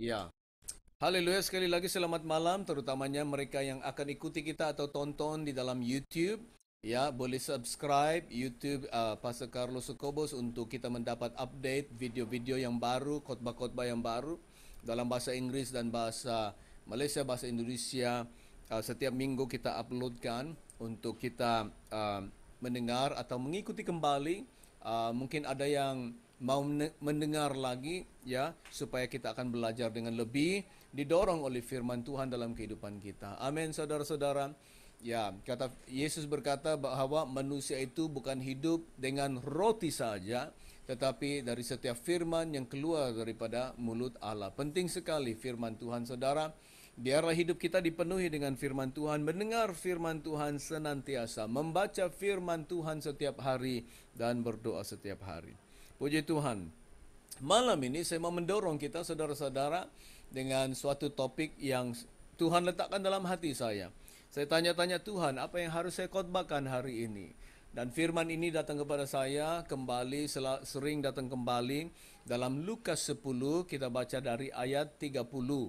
Ya. Haleluya sekali lagi selamat malam terutamanya mereka yang akan ikuti kita atau tonton di dalam YouTube. Ya, boleh subscribe YouTube uh, Pastor Carlos Sokobos untuk kita mendapat update video-video yang baru, khotbah-khotbah yang baru dalam bahasa Inggris dan bahasa Malaysia, bahasa Indonesia. Uh, setiap minggu kita uploadkan untuk kita uh, mendengar atau mengikuti kembali. Uh, mungkin ada yang mau mendengar lagi ya supaya kita akan belajar dengan lebih didorong oleh firman Tuhan dalam kehidupan kita. Amin saudara-saudara. Ya, kata Yesus berkata bahwa manusia itu bukan hidup dengan roti saja, tetapi dari setiap firman yang keluar daripada mulut Allah. Penting sekali firman Tuhan Saudara. Biarlah hidup kita dipenuhi dengan firman Tuhan, mendengar firman Tuhan senantiasa, membaca firman Tuhan setiap hari dan berdoa setiap hari. Puji Tuhan. Malam ini saya mau mendorong kita saudara-saudara dengan suatu topik yang Tuhan letakkan dalam hati saya. Saya tanya-tanya Tuhan, apa yang harus saya khotbahkan hari ini? Dan firman ini datang kepada saya kembali sering datang kembali dalam Lukas 10 kita baca dari ayat 30 uh,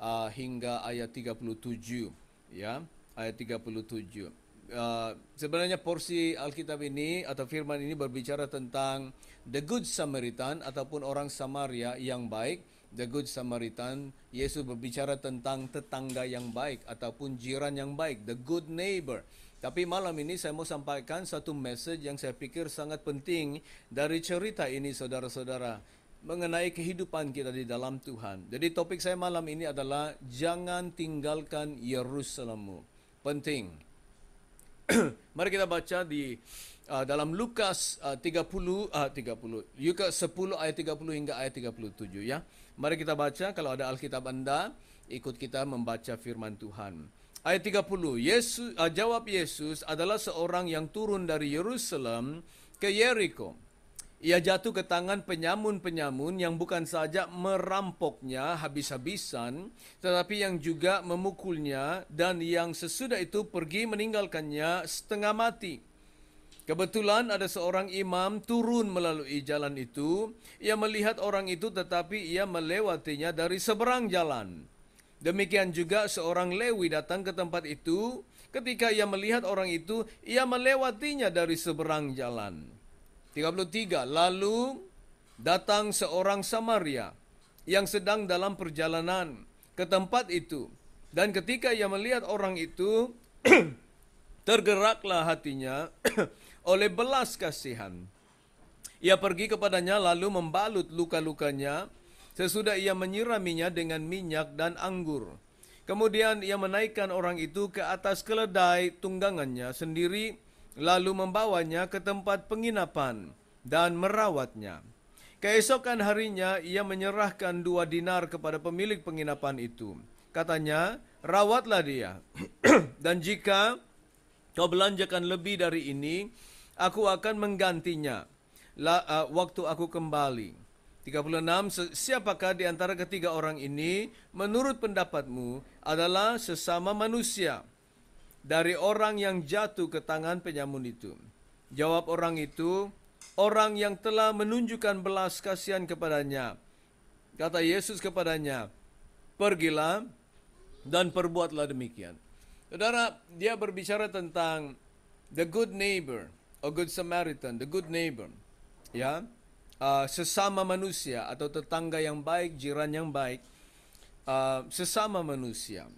ah, hingga ayat 37 ya, ayat 37. Uh, sebenarnya porsi Alkitab ini atau firman ini berbicara tentang the good Samaritan ataupun orang Samaria yang baik. The good Samaritan, Yesus berbicara tentang tetangga yang baik ataupun jiran yang baik, the good neighbor. Tapi malam ini saya mau sampaikan satu message yang saya pikir sangat penting dari cerita ini saudara-saudara mengenai kehidupan kita di dalam Tuhan. Jadi topik saya malam ini adalah jangan tinggalkan Yerusalemmu. Penting. Mari kita baca di uh, dalam Lukas uh, 30 uh, 30 Lukas 10 ayat 30 hingga ayat 37 ya. Mari kita baca kalau ada Alkitab Anda ikut kita membaca firman Tuhan. Ayat 30 Yesus uh, jawab Yesus adalah seorang yang turun dari Yerusalem ke Yeriko ia jatuh ke tangan penyamun-penyamun yang bukan saja merampoknya habis-habisan, tetapi yang juga memukulnya dan yang sesudah itu pergi meninggalkannya setengah mati. Kebetulan ada seorang imam turun melalui jalan itu. Ia melihat orang itu tetapi ia melewatinya dari seberang jalan. Demikian juga seorang Lewi datang ke tempat itu. Ketika ia melihat orang itu, ia melewatinya dari seberang jalan. 33. Lalu datang seorang Samaria yang sedang dalam perjalanan ke tempat itu. Dan ketika ia melihat orang itu, tergeraklah hatinya oleh belas kasihan. Ia pergi kepadanya lalu membalut luka-lukanya sesudah ia menyiraminya dengan minyak dan anggur. Kemudian ia menaikkan orang itu ke atas keledai tunggangannya sendiri lalu membawanya ke tempat penginapan dan merawatnya. Keesokan harinya ia menyerahkan dua dinar kepada pemilik penginapan itu. Katanya, rawatlah dia. dan jika kau belanjakan lebih dari ini, aku akan menggantinya. La, uh, waktu aku kembali. 36 Siapakah di antara ketiga orang ini menurut pendapatmu adalah sesama manusia dari orang yang jatuh ke tangan penyamun itu. Jawab orang itu, orang yang telah menunjukkan belas kasihan kepadanya. Kata Yesus kepadanya, pergilah dan perbuatlah demikian. Saudara, dia berbicara tentang the good neighbor, a good Samaritan, the good neighbor. Ya, uh, sesama manusia atau tetangga yang baik, jiran yang baik, uh, sesama manusia.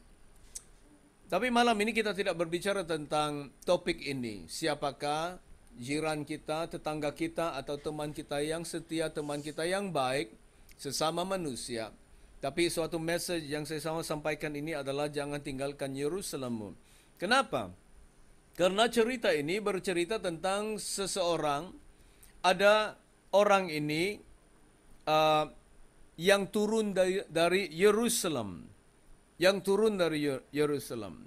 Tapi malam ini kita tidak berbicara tentang topik ini. Siapakah jiran kita, tetangga kita atau teman kita yang setia, teman kita yang baik, sesama manusia. Tapi suatu message yang saya sama sampaikan ini adalah jangan tinggalkan Yerusalem. Kenapa? Karena cerita ini bercerita tentang seseorang ada orang ini uh, yang turun dari dari Yerusalem yang turun dari Yerusalem.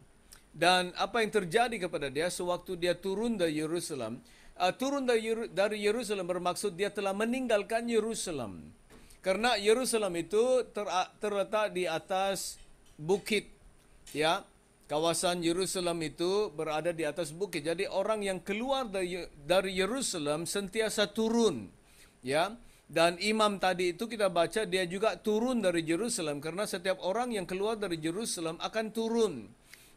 Dan apa yang terjadi kepada dia sewaktu dia turun dari Yerusalem, uh, turun dari Yerusalem bermaksud dia telah meninggalkan Yerusalem. Karena Yerusalem itu ter- terletak di atas bukit ya. Kawasan Yerusalem itu berada di atas bukit. Jadi orang yang keluar dari Yerusalem sentiasa turun ya. Dan imam tadi itu kita baca dia juga turun dari Jerusalem karena setiap orang yang keluar dari Jerusalem akan turun.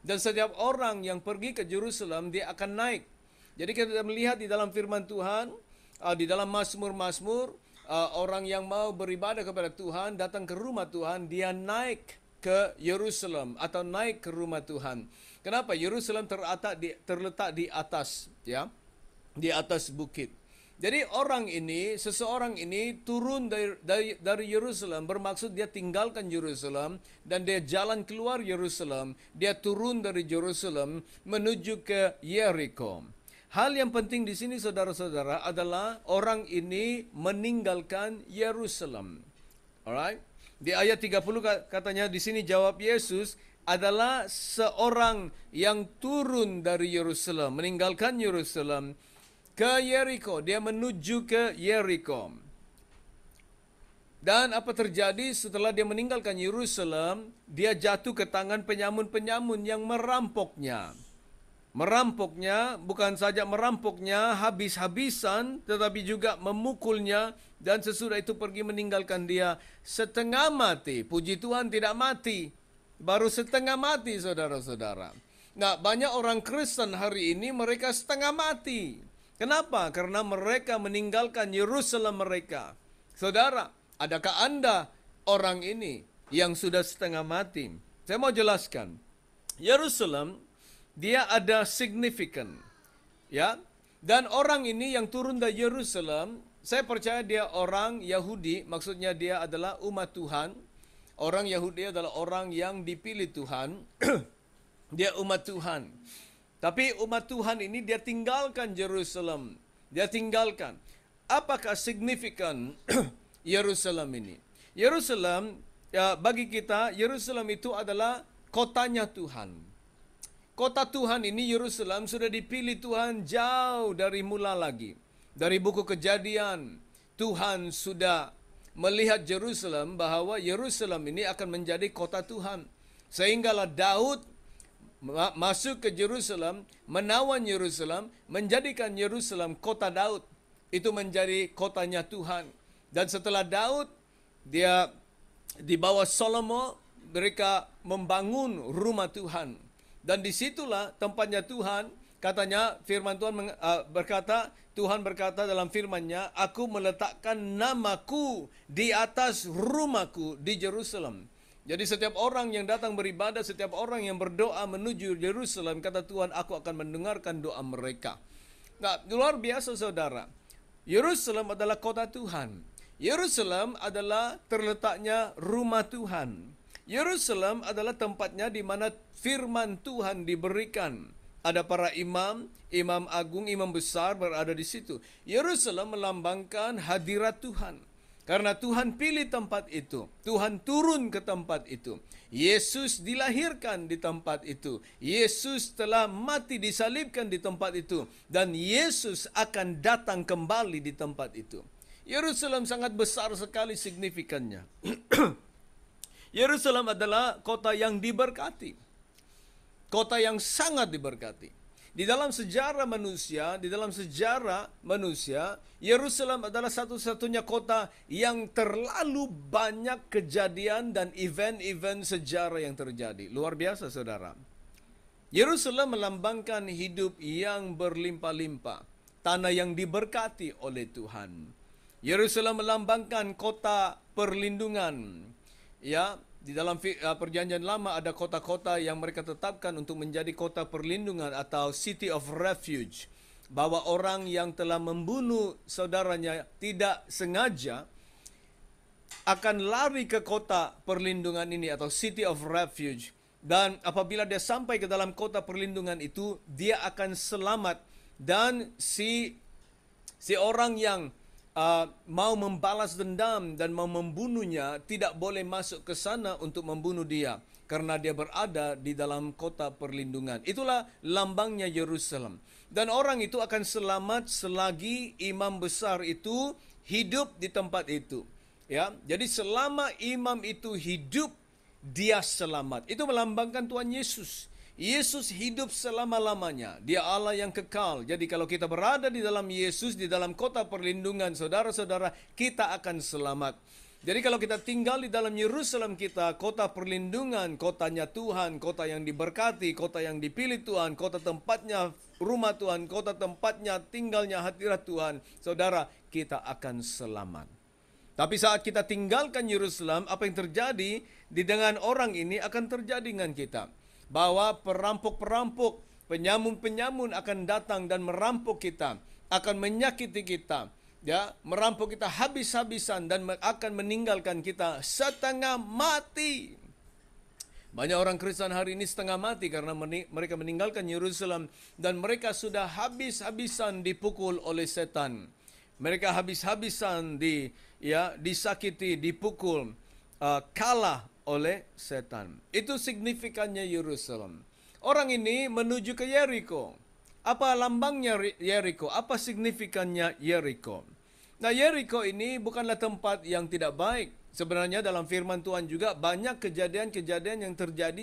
Dan setiap orang yang pergi ke Jerusalem dia akan naik. Jadi kita melihat di dalam firman Tuhan, uh, di dalam Mazmur-Mazmur, uh, orang yang mau beribadah kepada Tuhan datang ke rumah Tuhan, dia naik ke Yerusalem atau naik ke rumah Tuhan. Kenapa? Yerusalem terletak di, terletak di atas, ya, di atas bukit. Jadi orang ini, seseorang ini turun dari dari, Yerusalem bermaksud dia tinggalkan Yerusalem dan dia jalan keluar Yerusalem, dia turun dari Yerusalem menuju ke Yeriko. Hal yang penting di sini saudara-saudara adalah orang ini meninggalkan Yerusalem. Alright? Di ayat 30 katanya di sini jawab Yesus, adalah seorang yang turun dari Yerusalem, meninggalkan Yerusalem ke Yeriko. Dia menuju ke Yeriko. Dan apa terjadi setelah dia meninggalkan Yerusalem? Dia jatuh ke tangan penyamun-penyamun yang merampoknya. Merampoknya, bukan saja merampoknya habis-habisan, tetapi juga memukulnya dan sesudah itu pergi meninggalkan dia setengah mati. Puji Tuhan tidak mati, baru setengah mati saudara-saudara. Nah, banyak orang Kristen hari ini mereka setengah mati. Kenapa? Karena mereka meninggalkan Yerusalem mereka. Saudara, adakah Anda orang ini yang sudah setengah mati? Saya mau jelaskan. Yerusalem dia ada signifikan. Ya. Dan orang ini yang turun dari Yerusalem, saya percaya dia orang Yahudi, maksudnya dia adalah umat Tuhan. Orang Yahudi adalah orang yang dipilih Tuhan. dia umat Tuhan. Tapi umat Tuhan ini dia tinggalkan Jerusalem. Dia tinggalkan. Apakah signifikan Yerusalem ini? Yerusalem ya, bagi kita Yerusalem itu adalah kotanya Tuhan. Kota Tuhan ini Yerusalem sudah dipilih Tuhan jauh dari mula lagi. Dari buku Kejadian Tuhan sudah melihat Yerusalem bahwa Yerusalem ini akan menjadi kota Tuhan. Sehinggalah Daud masuk ke Yerusalem, menawan Yerusalem, menjadikan Yerusalem kota Daud. Itu menjadi kotanya Tuhan. Dan setelah Daud, dia di bawah Salomo, mereka membangun rumah Tuhan. Dan disitulah tempatnya Tuhan, katanya firman Tuhan eh, berkata, Tuhan berkata dalam firmannya, Aku meletakkan namaku di atas rumahku di Yerusalem jadi setiap orang yang datang beribadah, setiap orang yang berdoa menuju Yerusalem, kata Tuhan, aku akan mendengarkan doa mereka. Nah, luar biasa saudara. Yerusalem adalah kota Tuhan. Yerusalem adalah terletaknya rumah Tuhan. Yerusalem adalah tempatnya di mana firman Tuhan diberikan. Ada para imam, imam agung, imam besar berada di situ. Yerusalem melambangkan hadirat Tuhan. Karena Tuhan pilih tempat itu, Tuhan turun ke tempat itu. Yesus dilahirkan di tempat itu. Yesus telah mati disalibkan di tempat itu dan Yesus akan datang kembali di tempat itu. Yerusalem sangat besar sekali signifikannya. Yerusalem adalah kota yang diberkati. Kota yang sangat diberkati. Di dalam sejarah manusia, di dalam sejarah manusia, Yerusalem adalah satu-satunya kota yang terlalu banyak kejadian dan event-event sejarah yang terjadi. Luar biasa, saudara. Yerusalem melambangkan hidup yang berlimpah-limpah, tanah yang diberkati oleh Tuhan. Yerusalem melambangkan kota perlindungan, ya, Di dalam uh, perjanjian lama ada kota-kota yang mereka tetapkan untuk menjadi kota perlindungan atau city of refuge. Bahwa orang yang telah membunuh saudaranya tidak sengaja akan lari ke kota perlindungan ini atau city of refuge. Dan apabila dia sampai ke dalam kota perlindungan itu, dia akan selamat dan si si orang yang uh, mau membalas dendam dan mau membunuhnya tidak boleh masuk ke sana untuk membunuh dia karena dia berada di dalam kota perlindungan. Itulah lambangnya Yerusalem. Dan orang itu akan selamat selagi imam besar itu hidup di tempat itu. Ya, jadi selama imam itu hidup dia selamat. Itu melambangkan Tuhan Yesus. Yesus hidup selama-lamanya. Dia Allah yang kekal. Jadi kalau kita berada di dalam Yesus, di dalam kota perlindungan saudara-saudara, kita akan selamat. Jadi kalau kita tinggal di dalam Yerusalem kita, kota perlindungan, kotanya Tuhan, kota yang diberkati, kota yang dipilih Tuhan, kota tempatnya rumah Tuhan, kota tempatnya tinggalnya hadirat Tuhan, saudara, kita akan selamat. Tapi saat kita tinggalkan Yerusalem, apa yang terjadi di dengan orang ini akan terjadi dengan kita bahwa perampok-perampok, penyamun-penyamun akan datang dan merampok kita, akan menyakiti kita, ya, merampok kita habis-habisan dan akan meninggalkan kita setengah mati. Banyak orang Kristen hari ini setengah mati karena mereka meninggalkan Yerusalem dan mereka sudah habis-habisan dipukul oleh setan. Mereka habis-habisan di ya disakiti, dipukul, uh, kalah oleh setan. Itu signifikannya Yerusalem. Orang ini menuju ke Yeriko. Apa lambangnya Yeriko? Apa signifikannya Yeriko? Nah, Yeriko ini bukanlah tempat yang tidak baik. Sebenarnya dalam firman Tuhan juga banyak kejadian-kejadian yang terjadi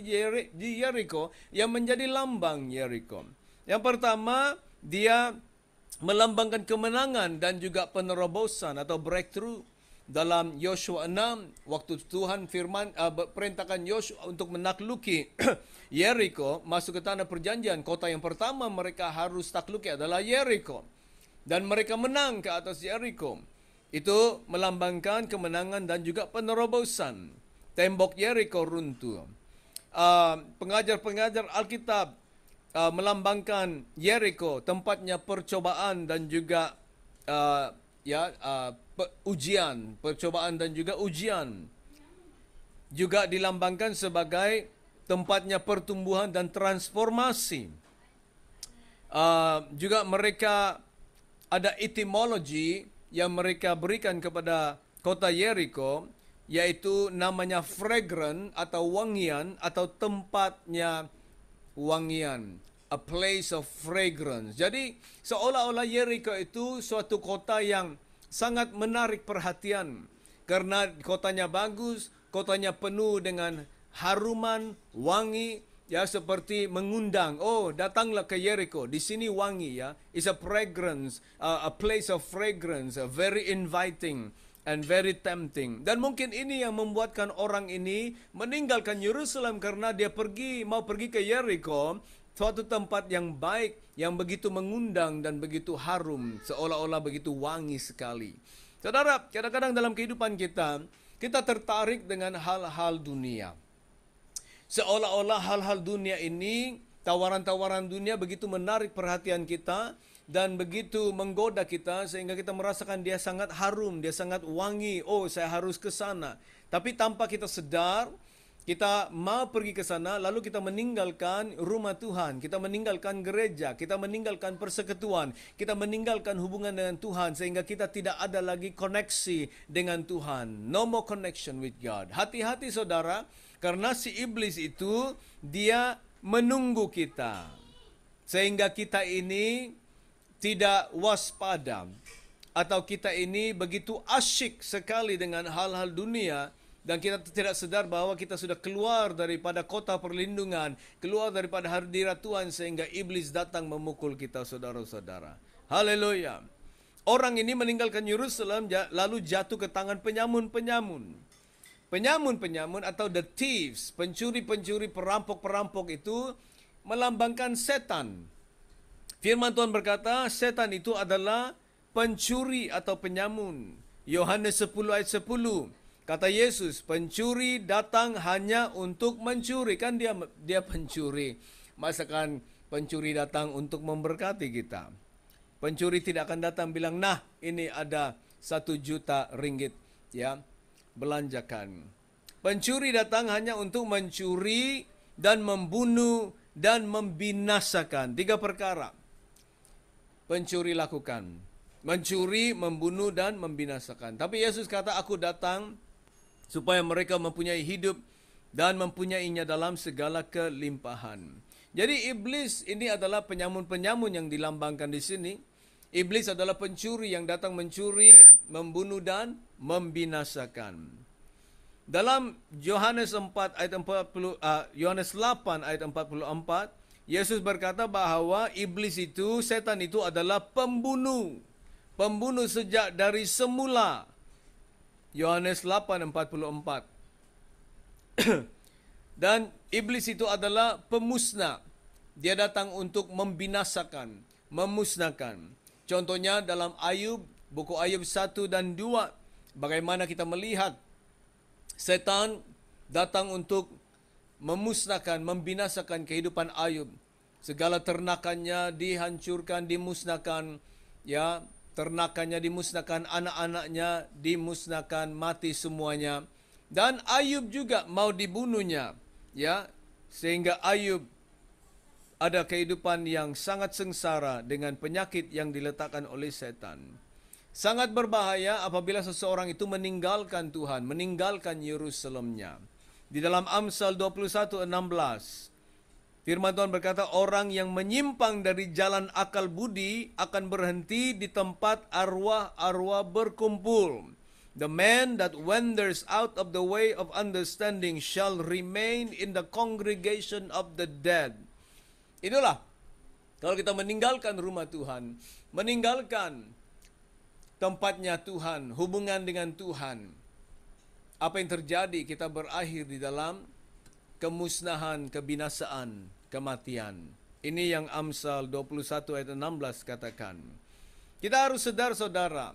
di Yeriko yang menjadi lambang Yeriko. Yang pertama, dia melambangkan kemenangan dan juga penerobosan atau breakthrough dalam Yosua 6 waktu Tuhan firman uh, perintahkan Yosua untuk menakluki Yeriko masuk ke tanah perjanjian kota yang pertama mereka harus takluki adalah Yeriko dan mereka menang ke atas Yeriko itu melambangkan kemenangan dan juga penerobosan tembok Yeriko runtuh uh, pengajar-pengajar Alkitab uh, melambangkan Yeriko tempatnya percobaan dan juga uh, ya uh, ujian, percobaan dan juga ujian. Juga dilambangkan sebagai tempatnya pertumbuhan dan transformasi. Uh, juga mereka ada etimologi yang mereka berikan kepada kota Yeriko yaitu namanya fragrant atau wangian atau tempatnya wangian a place of fragrance. Jadi seolah-olah Jericho itu suatu kota yang sangat menarik perhatian karena kotanya bagus, kotanya penuh dengan haruman, wangi, ya seperti mengundang oh datanglah ke Jericho di sini wangi ya is a fragrance uh, a place of fragrance uh, very inviting and very tempting dan mungkin ini yang membuatkan orang ini meninggalkan Yerusalem karena dia pergi mau pergi ke Jericho suatu tempat yang baik yang begitu mengundang dan begitu harum, seolah-olah begitu wangi sekali. Saudara, kadang-kadang dalam kehidupan kita, kita tertarik dengan hal-hal dunia. Seolah-olah hal-hal dunia ini, tawaran-tawaran dunia begitu menarik perhatian kita dan begitu menggoda kita sehingga kita merasakan dia sangat harum, dia sangat wangi. Oh, saya harus ke sana. Tapi tanpa kita sedar, kita mau pergi ke sana, lalu kita meninggalkan rumah Tuhan, kita meninggalkan gereja, kita meninggalkan persekutuan, kita meninggalkan hubungan dengan Tuhan, sehingga kita tidak ada lagi koneksi dengan Tuhan. No more connection with God. Hati-hati saudara, karena si iblis itu dia menunggu kita, sehingga kita ini tidak waspada, atau kita ini begitu asyik sekali dengan hal-hal dunia dan kita tidak sedar bahwa kita sudah keluar daripada kota perlindungan, keluar daripada hadirat Tuhan sehingga iblis datang memukul kita saudara-saudara. Haleluya. Orang ini meninggalkan Yerusalem lalu jatuh ke tangan penyamun-penyamun. Penyamun-penyamun atau the thieves, pencuri-pencuri, perampok-perampok itu melambangkan setan. Firman Tuhan berkata, setan itu adalah pencuri atau penyamun. Yohanes 10 ayat 10. Kata Yesus, pencuri datang hanya untuk mencuri. Kan dia dia pencuri. Masakan pencuri datang untuk memberkati kita. Pencuri tidak akan datang bilang, nah ini ada satu juta ringgit ya belanjakan. Pencuri datang hanya untuk mencuri dan membunuh dan membinasakan. Tiga perkara. Pencuri lakukan. Mencuri, membunuh, dan membinasakan. Tapi Yesus kata, aku datang supaya mereka mempunyai hidup dan mempunyainya dalam segala kelimpahan. Jadi iblis ini adalah penyamun-penyamun yang dilambangkan di sini. Iblis adalah pencuri yang datang mencuri, membunuh dan membinasakan. Dalam Yohanes 4 ayat 40 Yohanes 8 ayat 44, Yesus berkata bahawa iblis itu, setan itu adalah pembunuh. Pembunuh sejak dari semula. Yohanes 8:44. Dan iblis itu adalah pemusnah. Dia datang untuk membinasakan, memusnahkan. Contohnya dalam Ayub, buku Ayub 1 dan 2, bagaimana kita melihat setan datang untuk memusnahkan, membinasakan kehidupan Ayub. Segala ternakannya dihancurkan, dimusnahkan, ya, ternakannya dimusnahkan, anak-anaknya dimusnahkan, mati semuanya. Dan Ayub juga mau dibunuhnya, ya. Sehingga Ayub ada kehidupan yang sangat sengsara dengan penyakit yang diletakkan oleh setan. Sangat berbahaya apabila seseorang itu meninggalkan Tuhan, meninggalkan Yerusalemnya. Di dalam Amsal 21:16 Firman Tuhan berkata, orang yang menyimpang dari jalan akal budi akan berhenti di tempat arwah-arwah berkumpul. The man that wanders out of the way of understanding shall remain in the congregation of the dead. Itulah, kalau kita meninggalkan rumah Tuhan, meninggalkan tempatnya Tuhan, hubungan dengan Tuhan, apa yang terjadi? Kita berakhir di dalam kemusnahan, kebinasaan, kematian. Ini yang Amsal 21 ayat 16 katakan. Kita harus sedar saudara,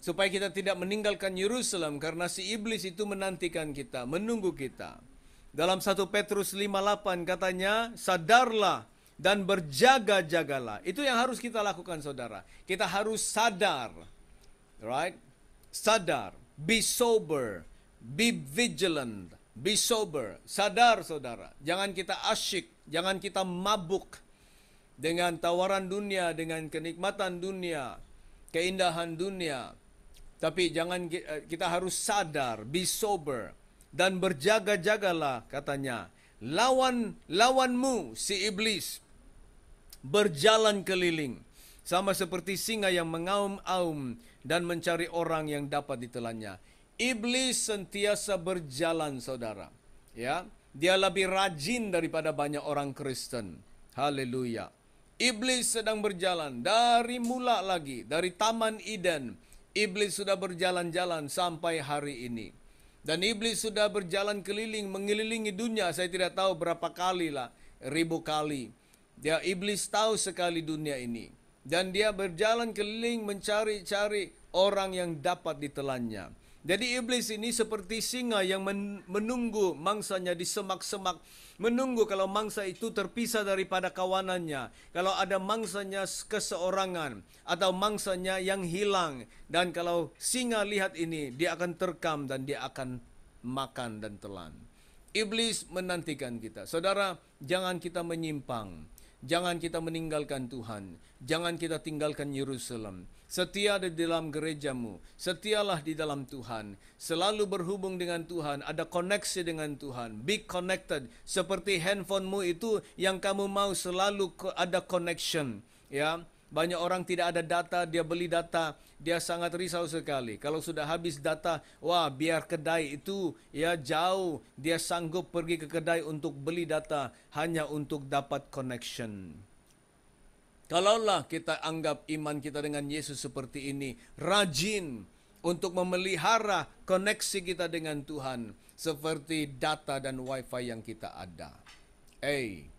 supaya kita tidak meninggalkan Yerusalem karena si iblis itu menantikan kita, menunggu kita. Dalam 1 Petrus 58 katanya, sadarlah dan berjaga-jagalah. Itu yang harus kita lakukan saudara. Kita harus sadar. Right? Sadar, be sober, be vigilant, Be sober, sadar saudara. Jangan kita asyik, jangan kita mabuk dengan tawaran dunia, dengan kenikmatan dunia, keindahan dunia. Tapi jangan eh, kita harus sadar, be sober dan berjaga-jagalah katanya. Lawan lawanmu si iblis berjalan keliling sama seperti singa yang mengaum-aum dan mencari orang yang dapat ditelannya. Iblis sentiasa berjalan, saudara. Ya, dia lebih rajin daripada banyak orang Kristen. Haleluya. Iblis sedang berjalan dari mula lagi, dari Taman Eden. Iblis sudah berjalan-jalan sampai hari ini. Dan iblis sudah berjalan keliling, mengelilingi dunia. Saya tidak tahu berapa kali lah, ribu kali. Dia iblis tahu sekali dunia ini. Dan dia berjalan keliling mencari-cari orang yang dapat ditelannya. Jadi iblis ini seperti singa yang menunggu mangsanya di semak-semak, menunggu kalau mangsa itu terpisah daripada kawanannya, kalau ada mangsanya keseorangan atau mangsanya yang hilang dan kalau singa lihat ini dia akan terkam dan dia akan makan dan telan. Iblis menantikan kita. Saudara, jangan kita menyimpang. Jangan kita meninggalkan Tuhan. Jangan kita tinggalkan Yerusalem. Setia di dalam gerejamu, setialah di dalam Tuhan, selalu berhubung dengan Tuhan, ada koneksi dengan Tuhan, be connected seperti handphonemu itu yang kamu mau selalu ada connection, ya. Banyak orang tidak ada data, dia beli data, dia sangat risau sekali. Kalau sudah habis data, wah biar kedai itu ya jauh, dia sanggup pergi ke kedai untuk beli data hanya untuk dapat connection. Kalaulah kita anggap iman kita dengan Yesus seperti ini, rajin untuk memelihara koneksi kita dengan Tuhan seperti data dan wifi yang kita ada. Hey,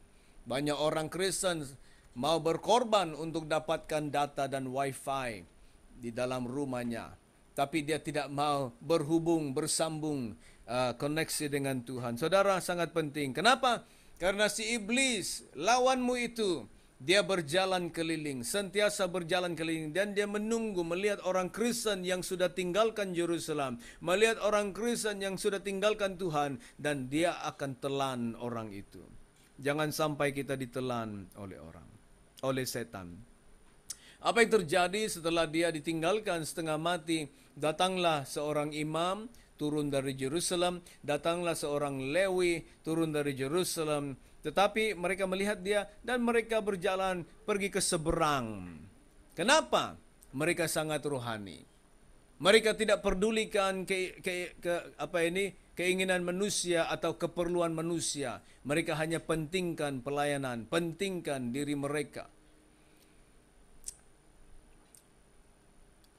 banyak orang Kristen mau berkorban untuk dapatkan data dan wifi di dalam rumahnya. Tapi dia tidak mau berhubung, bersambung, uh, koneksi dengan Tuhan. Saudara, sangat penting. Kenapa? Karena si iblis, lawanmu itu, dia berjalan keliling, sentiasa berjalan keliling dan dia menunggu melihat orang Kristen yang sudah tinggalkan Yerusalem, melihat orang Kristen yang sudah tinggalkan Tuhan dan dia akan telan orang itu. Jangan sampai kita ditelan oleh orang, oleh setan. Apa yang terjadi setelah dia ditinggalkan setengah mati? Datanglah seorang imam turun dari Jerusalem, datanglah seorang Lewi turun dari Jerusalem tetapi mereka melihat dia dan mereka berjalan pergi ke seberang. Kenapa? Mereka sangat rohani. Mereka tidak pedulikan ke, ke, ke apa ini keinginan manusia atau keperluan manusia. Mereka hanya pentingkan pelayanan, pentingkan diri mereka.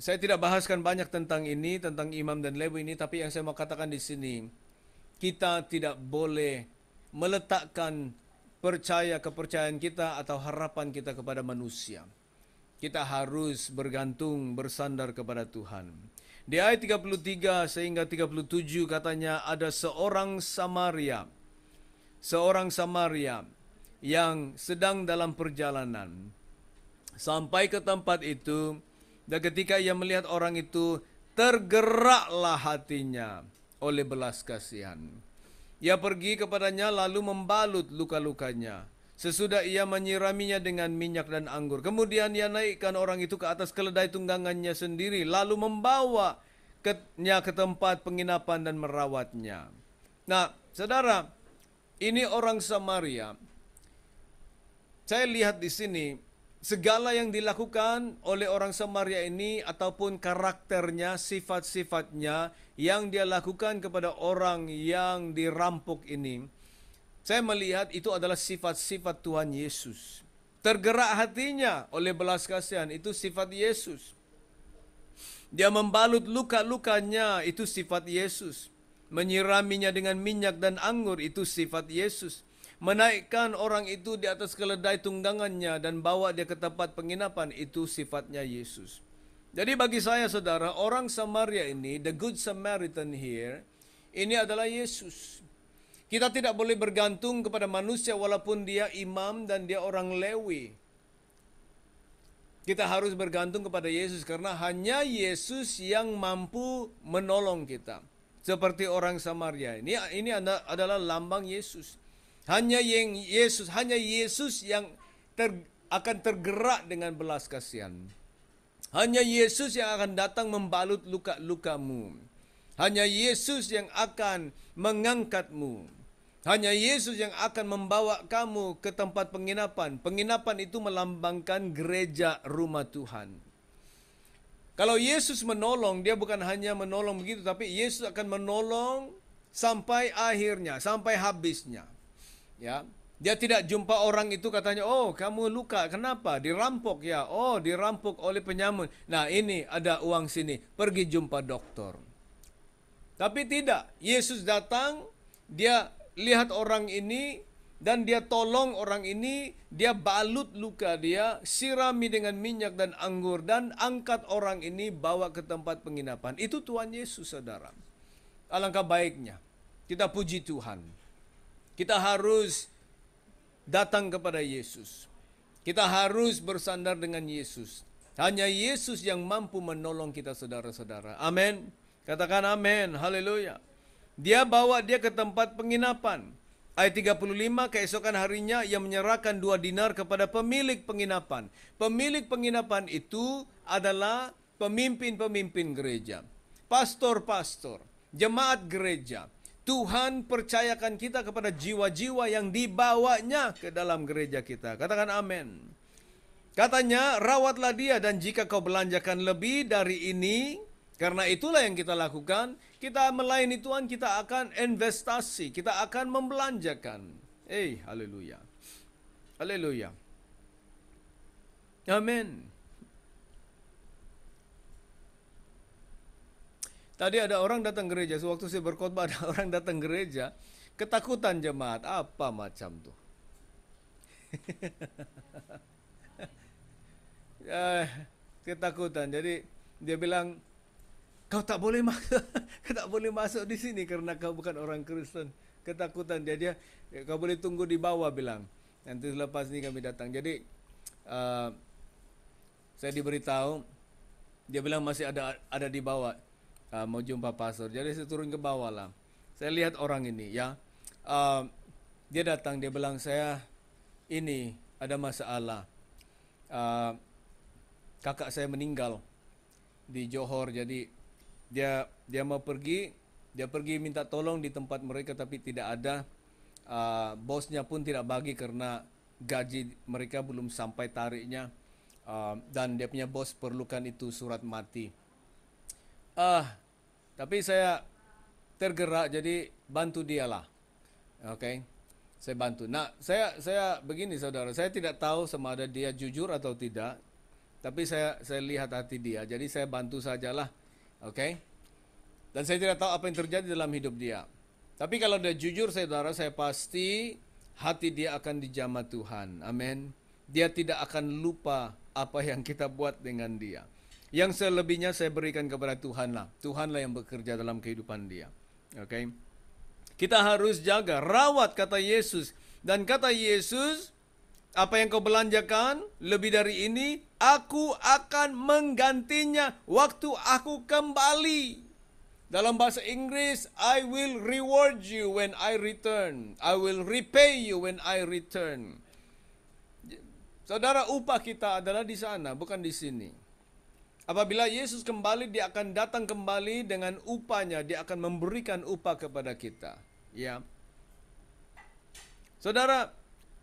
Saya tidak bahaskan banyak tentang ini, tentang imam dan lewi ini, tapi yang saya mau katakan di sini, kita tidak boleh meletakkan percaya kepercayaan kita atau harapan kita kepada manusia. Kita harus bergantung bersandar kepada Tuhan. Di ayat 33 sehingga 37 katanya ada seorang Samaria. Seorang Samaria yang sedang dalam perjalanan. Sampai ke tempat itu dan ketika ia melihat orang itu tergeraklah hatinya oleh belas kasihan. Ia pergi kepadanya lalu membalut luka-lukanya. Sesudah ia menyiraminya dengan minyak dan anggur. Kemudian ia naikkan orang itu ke atas keledai tunggangannya sendiri. Lalu nya ke tempat penginapan dan merawatnya. Nah, saudara, ini orang Samaria. Saya lihat di sini, segala yang dilakukan oleh orang Samaria ini ataupun karakternya, sifat-sifatnya yang dia lakukan kepada orang yang dirampok ini, saya melihat itu adalah sifat-sifat Tuhan Yesus. Tergerak hatinya oleh belas kasihan, itu sifat Yesus. Dia membalut luka-lukanya, itu sifat Yesus. Menyiraminya dengan minyak dan anggur, itu sifat Yesus. Menaikkan orang itu di atas keledai tunggangannya dan bawa dia ke tempat penginapan, itu sifatnya Yesus. Jadi bagi saya saudara, orang Samaria ini, the good Samaritan here, ini adalah Yesus. Kita tidak boleh bergantung kepada manusia walaupun dia imam dan dia orang Lewi. Kita harus bergantung kepada Yesus karena hanya Yesus yang mampu menolong kita. Seperti orang Samaria ini, ini adalah lambang Yesus. Hanya yang Yesus, hanya Yesus yang ter, akan tergerak dengan belas kasihan. Hanya Yesus yang akan datang membalut luka-lukamu. Hanya Yesus yang akan mengangkatmu. Hanya Yesus yang akan membawa kamu ke tempat penginapan. Penginapan itu melambangkan gereja rumah Tuhan. Kalau Yesus menolong, dia bukan hanya menolong begitu, tapi Yesus akan menolong sampai akhirnya, sampai habisnya. Ya. Dia tidak jumpa orang itu katanya, oh kamu luka, kenapa? Dirampok ya, oh dirampok oleh penyamun. Nah ini ada uang sini, pergi jumpa dokter. Tapi tidak, Yesus datang, dia lihat orang ini, dan dia tolong orang ini, dia balut luka dia, sirami dengan minyak dan anggur, dan angkat orang ini bawa ke tempat penginapan. Itu Tuhan Yesus, saudara. Alangkah baiknya, kita puji Tuhan. Kita harus datang kepada Yesus. Kita harus bersandar dengan Yesus. Hanya Yesus yang mampu menolong kita saudara-saudara. Amin. Katakan amin. Haleluya. Dia bawa dia ke tempat penginapan. Ayat 35, keesokan harinya ia menyerahkan dua dinar kepada pemilik penginapan. Pemilik penginapan itu adalah pemimpin-pemimpin gereja. Pastor-pastor, jemaat gereja, Tuhan percayakan kita kepada jiwa-jiwa yang dibawanya ke dalam gereja kita. Katakan amin. Katanya, rawatlah dia dan jika kau belanjakan lebih dari ini, karena itulah yang kita lakukan, kita melayani Tuhan, kita akan investasi, kita akan membelanjakan. Eh, hey, haleluya. Haleluya. Amin. Tadi ada orang datang gereja, sewaktu saya berkhotbah ada orang datang gereja, ketakutan jemaat, apa macam tuh. eh, ketakutan. Jadi dia bilang, kau tak boleh masuk, tak boleh masuk di sini karena kau bukan orang Kristen. Ketakutan dia dia, ya, kau boleh tunggu di bawah bilang. Nanti selepas ini kami datang. Jadi uh, saya diberitahu, dia bilang masih ada ada di bawah uh, mau jumpa pastor. Jadi saya turun ke bawah lah. Saya lihat orang ini ya. Uh, dia datang dia bilang saya ini ada masalah. Uh, kakak saya meninggal di Johor jadi dia dia mau pergi dia pergi minta tolong di tempat mereka tapi tidak ada uh, bosnya pun tidak bagi karena gaji mereka belum sampai tariknya uh, dan dia punya bos perlukan itu surat mati ah uh, tapi saya tergerak jadi bantu dialah. Oke. Okay? Saya bantu. Nah, saya saya begini saudara, saya tidak tahu sama ada dia jujur atau tidak. Tapi saya saya lihat hati dia. Jadi saya bantu sajalah. Oke. Okay? Dan saya tidak tahu apa yang terjadi dalam hidup dia. Tapi kalau dia jujur saudara, saya pasti hati dia akan dijamah Tuhan. Amin. Dia tidak akan lupa apa yang kita buat dengan dia. Yang selebihnya saya berikan kepada Tuhanlah. Tuhanlah yang bekerja dalam kehidupan dia. Oke. Okay? Kita harus jaga, rawat kata Yesus. Dan kata Yesus, apa yang kau belanjakan lebih dari ini, aku akan menggantinya waktu aku kembali. Dalam bahasa Inggris, I will reward you when I return. I will repay you when I return. Saudara, upah kita adalah di sana, bukan di sini. Apabila Yesus kembali, dia akan datang kembali dengan upahnya. Dia akan memberikan upah kepada kita. Ya. Saudara,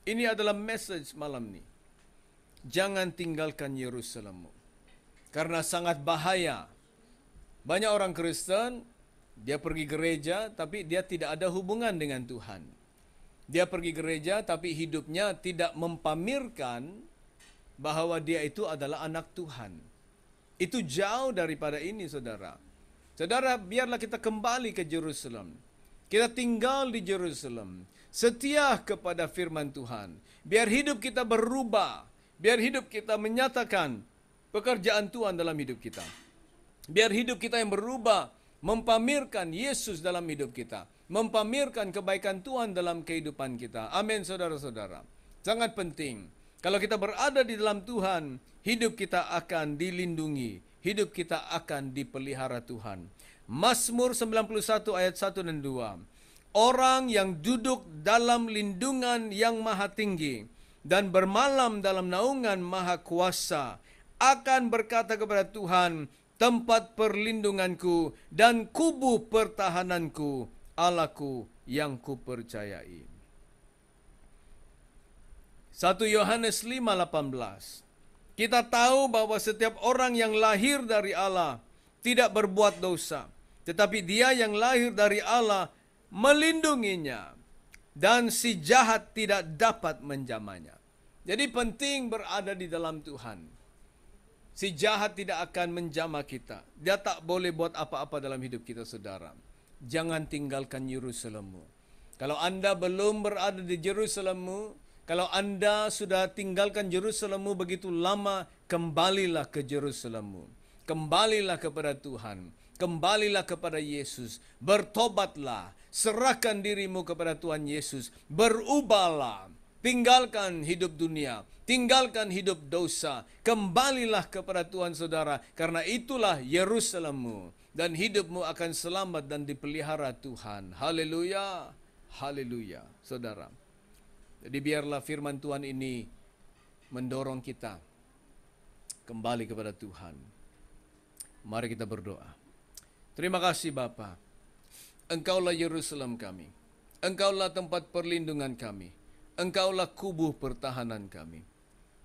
ini adalah message malam ini. Jangan tinggalkan Yerusalemmu. Karena sangat bahaya. Banyak orang Kristen, dia pergi gereja tapi dia tidak ada hubungan dengan Tuhan. Dia pergi gereja tapi hidupnya tidak mempamerkan bahwa dia itu adalah anak Tuhan. Itu jauh daripada ini saudara. Saudara, biarlah kita kembali ke Jerusalem. Kita tinggal di Jerusalem. Setia kepada firman Tuhan. Biar hidup kita berubah. Biar hidup kita menyatakan pekerjaan Tuhan dalam hidup kita. Biar hidup kita yang berubah mempamerkan Yesus dalam hidup kita, mempamerkan kebaikan Tuhan dalam kehidupan kita. Amin saudara-saudara. Sangat penting. Kalau kita berada di dalam Tuhan, hidup kita akan dilindungi, hidup kita akan dipelihara Tuhan. Mazmur 91 ayat 1 dan 2. Orang yang duduk dalam lindungan yang maha tinggi dan bermalam dalam naungan maha kuasa akan berkata kepada Tuhan, tempat perlindunganku dan kubu pertahananku, Allahku yang kupercayai. 1 Yohanes 5:18 Kita tahu bahwa setiap orang yang lahir dari Allah tidak berbuat dosa, tetapi dia yang lahir dari Allah melindunginya dan si jahat tidak dapat menjamanya. Jadi penting berada di dalam Tuhan. Si jahat tidak akan menjamah kita. Dia tak boleh buat apa-apa dalam hidup kita, saudara. Jangan tinggalkan Yerusalemmu. Kalau anda belum berada di Yerusalemmu, kalau anda sudah tinggalkan Jerusalemmu begitu lama, kembalilah ke Jerusalemmu. Kembalilah kepada Tuhan. Kembalilah kepada Yesus. Bertobatlah. Serahkan dirimu kepada Tuhan Yesus. Berubahlah. Tinggalkan hidup dunia, tinggalkan hidup dosa, kembalilah kepada Tuhan saudara, karena itulah Yerusalemmu, dan hidupmu akan selamat dan dipelihara Tuhan. Haleluya, haleluya, saudara. Jadi biarlah firman Tuhan ini mendorong kita kembali kepada Tuhan. Mari kita berdoa. Terima kasih Bapa. Engkaulah Yerusalem kami. Engkaulah tempat perlindungan kami. Engkaulah kubuh pertahanan kami.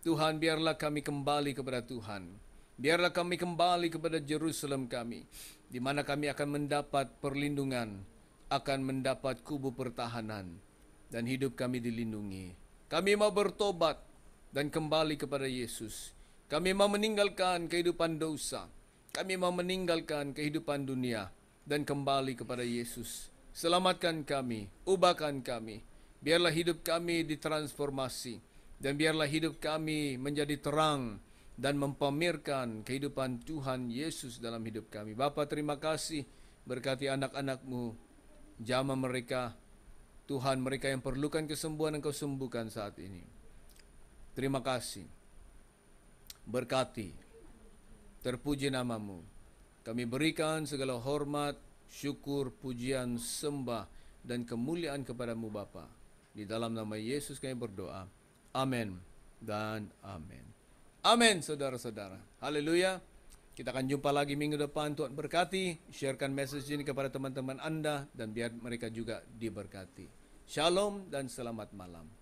Tuhan biarlah kami kembali kepada Tuhan. Biarlah kami kembali kepada Jerusalem kami, di mana kami akan mendapat perlindungan, akan mendapat kubu pertahanan, dan hidup kami dilindungi. Kami mau bertobat dan kembali kepada Yesus. Kami mau meninggalkan kehidupan dosa. Kami mau meninggalkan kehidupan dunia dan kembali kepada Yesus. Selamatkan kami, ubahkan kami. Biarlah hidup kami ditransformasi dan biarlah hidup kami menjadi terang dan mempamerkan kehidupan Tuhan Yesus dalam hidup kami. Bapa terima kasih berkati anak-anakmu, jama mereka Tuhan mereka yang perlukan kesembuhan Engkau sembuhkan saat ini. Terima kasih. Berkati. Terpuji namamu. Kami berikan segala hormat, syukur, pujian, sembah, dan kemuliaan kepadamu Bapa. Di dalam nama Yesus kami berdoa. Amin dan amin. Amin saudara-saudara. Haleluya. Kita akan jumpa lagi minggu depan. Tuhan berkati. Sharekan message ini kepada teman-teman Anda dan biar mereka juga diberkati. Shalom dan selamat malam.